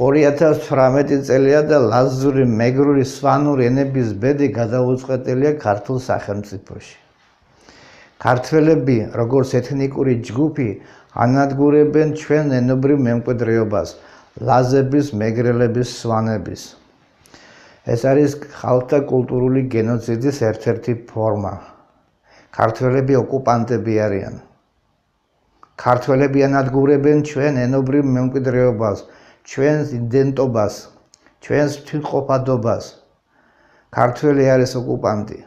2018 წელია და ლაზური, მეგრული, სვანური ენების ბედი გადაუწყვეტელია ქართულ სახელმწიფოში. ქართველები, როგორც ეთნიკური ჯგუფი, ანადგურებენ ჩვენ ენობრივ მემკვიდრეობას, ლაზების, მეგრელების, სვანების. ეს არის ხალხთა კულტურული გენოციდის ერთ-ერთი ფორმა. ქართველები ოკუპანტები არიან. ქართველები ანადგურებენ ჩვენ ენობრივ მემკვიდრეობას, ჩვენს იდენტობას, ჩვენს თვითყოფადობას. ქართველი არის ოკუპანტი.